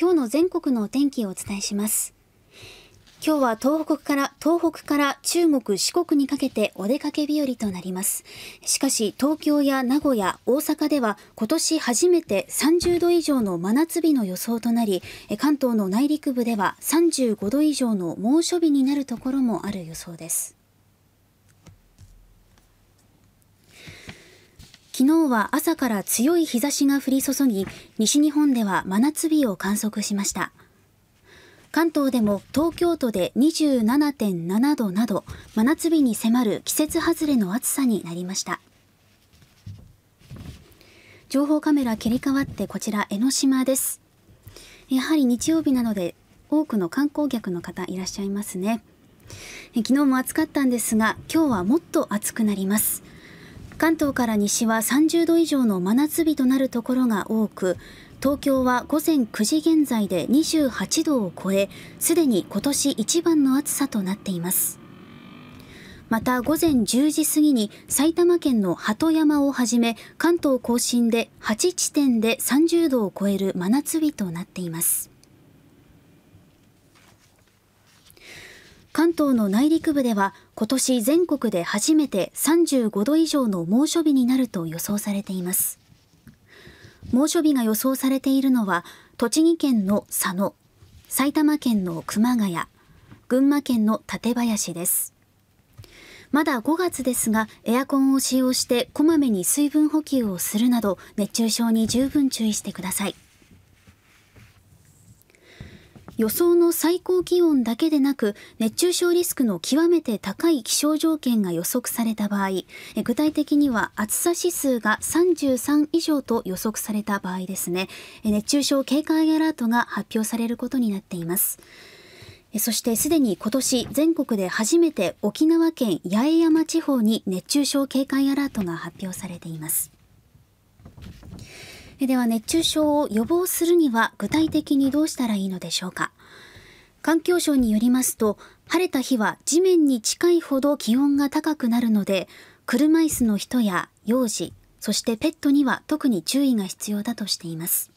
今日の全国のお天気をお伝えします。今日は東北から東北から中国四国にかけてお出かけ日和となりますしかし東京や名古屋大阪では今年初めて30度以上の真夏日の予想となり関東の内陸部では35度以上の猛暑日になるところもある予想です昨日は朝から強い日差しが降り注ぎ西日本では真夏日を観測しました関東でも東京都で27.7度など真夏日に迫る季節外れの暑さになりました情報カメラ切り替わってこちら江ノ島ですやはり日曜日なので多くの観光客の方いらっしゃいますね昨日も暑かったんですが今日はもっと暑くなります関東から西は30度以上の真夏日となるところが多く東京は午前9時現在で28度を超えすでに今年一番の暑さとなっていますまた午前10時過ぎに埼玉県の鳩山をはじめ関東甲信で8地点で30度を超える真夏日となっています東の内陸部では今年全国で初めて35度以上の猛暑日になると予想されています猛暑日が予想されているのは栃木県の佐野埼玉県の熊谷群馬県の館林ですまだ5月ですがエアコンを使用してこまめに水分補給をするなど熱中症に十分注意してください予想の最高気温だけでなく熱中症リスクの極めて高い気象条件が予測された場合具体的には暑さ指数が33以上と予測された場合ですね熱中症警戒アラートが発表されることになっていますそしてすでに今年全国で初めて沖縄県八重山地方に熱中症警戒アラートが発表されていますでは熱中症を予防するには具体的にどうしたらいいのでしょうか環境省によりますと晴れた日は地面に近いほど気温が高くなるので車椅子の人や幼児そしてペットには特に注意が必要だとしています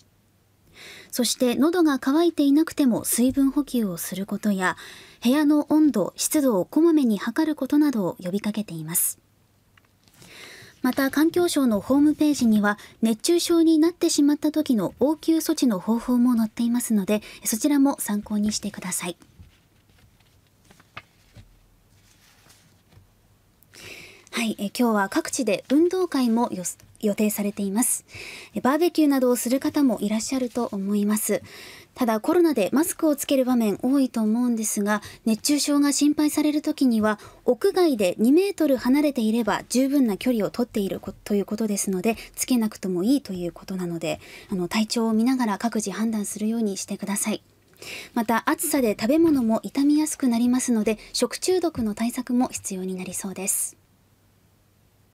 そして喉が渇いていなくても水分補給をすることや部屋の温度湿度をこまめに測ることなどを呼びかけていますまた環境省のホームページには熱中症になってしまった時の応急措置の方法も載っていますのでそちらも参考にしてください。はい、え今日は各地で運動会も予定されていますバーベキューなどをする方もいらっしゃると思いますただコロナでマスクをつける場面多いと思うんですが熱中症が心配される時には屋外で2メートル離れていれば十分な距離を取っているこということですのでつけなくてもいいということなのであの体調を見ながら各自判断するようにしてくださいまた暑さで食べ物も傷みやすくなりますので食中毒の対策も必要になりそうです